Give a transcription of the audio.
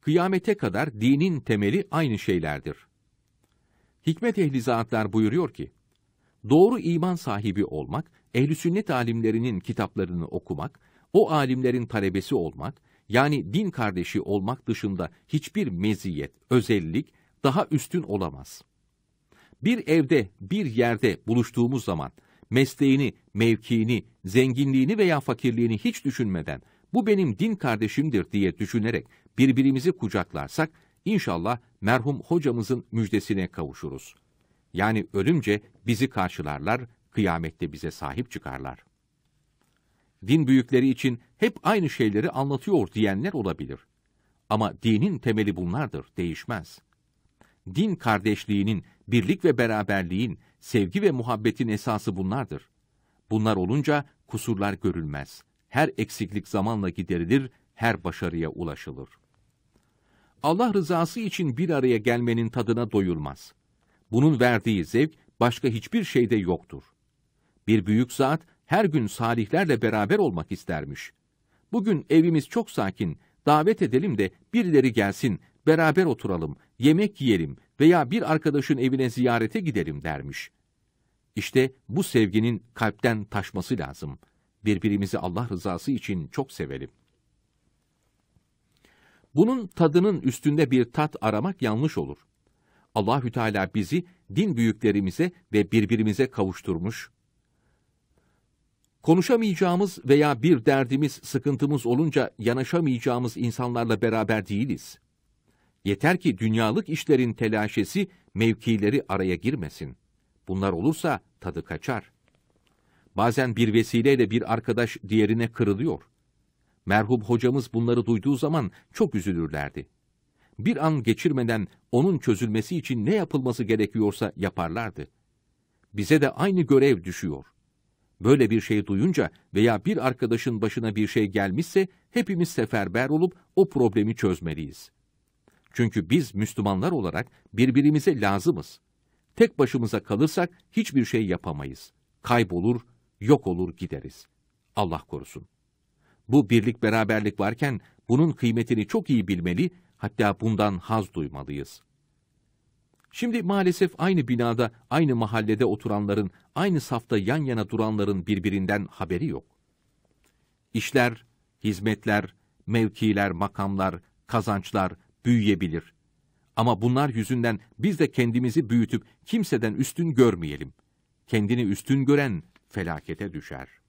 kıyamete kadar dinin temeli aynı şeylerdir. Hikmet ehli zatlar buyuruyor ki, doğru iman sahibi olmak, ehli sünnet alimlerinin kitaplarını okumak, o alimlerin talebesi olmak, yani din kardeşi olmak dışında hiçbir meziyet, özellik daha üstün olamaz. Bir evde, bir yerde buluştuğumuz zaman mesleğini, mevkiini, zenginliğini veya fakirliğini hiç düşünmeden bu benim din kardeşimdir diye düşünerek birbirimizi kucaklarsak inşallah merhum hocamızın müjdesine kavuşuruz. Yani ölümce bizi karşılarlar, kıyamette bize sahip çıkarlar. Din büyükleri için hep aynı şeyleri anlatıyor diyenler olabilir. Ama dinin temeli bunlardır, değişmez. Din kardeşliğinin, birlik ve beraberliğin, sevgi ve muhabbetin esası bunlardır. Bunlar olunca kusurlar görülmez her eksiklik zamanla giderilir, her başarıya ulaşılır. Allah rızası için bir araya gelmenin tadına doyulmaz. Bunun verdiği zevk başka hiçbir şeyde yoktur. Bir büyük zat her gün salihlerle beraber olmak istermiş. Bugün evimiz çok sakin, davet edelim de birileri gelsin, beraber oturalım, yemek yiyelim veya bir arkadaşın evine ziyarete gidelim dermiş. İşte bu sevginin kalpten taşması lazım.'' birbirimizi Allah rızası için çok sevelim. Bunun tadının üstünde bir tat aramak yanlış olur. Allahü Teala bizi din büyüklerimize ve birbirimize kavuşturmuş. Konuşamayacağımız veya bir derdimiz, sıkıntımız olunca yanaşamayacağımız insanlarla beraber değiliz. Yeter ki dünyalık işlerin telaşesi mevkileri araya girmesin. Bunlar olursa tadı kaçar.'' Bazen bir vesileyle bir arkadaş diğerine kırılıyor. Merhum hocamız bunları duyduğu zaman çok üzülürlerdi. Bir an geçirmeden onun çözülmesi için ne yapılması gerekiyorsa yaparlardı. Bize de aynı görev düşüyor. Böyle bir şey duyunca veya bir arkadaşın başına bir şey gelmişse hepimiz seferber olup o problemi çözmeliyiz. Çünkü biz Müslümanlar olarak birbirimize lazımız. Tek başımıza kalırsak hiçbir şey yapamayız. Kaybolur, yok olur gideriz. Allah korusun. Bu birlik beraberlik varken bunun kıymetini çok iyi bilmeli, hatta bundan haz duymalıyız. Şimdi maalesef aynı binada, aynı mahallede oturanların, aynı safta yan yana duranların birbirinden haberi yok. İşler, hizmetler, mevkiler, makamlar, kazançlar büyüyebilir. Ama bunlar yüzünden biz de kendimizi büyütüp kimseden üstün görmeyelim. Kendini üstün gören felakete düşer.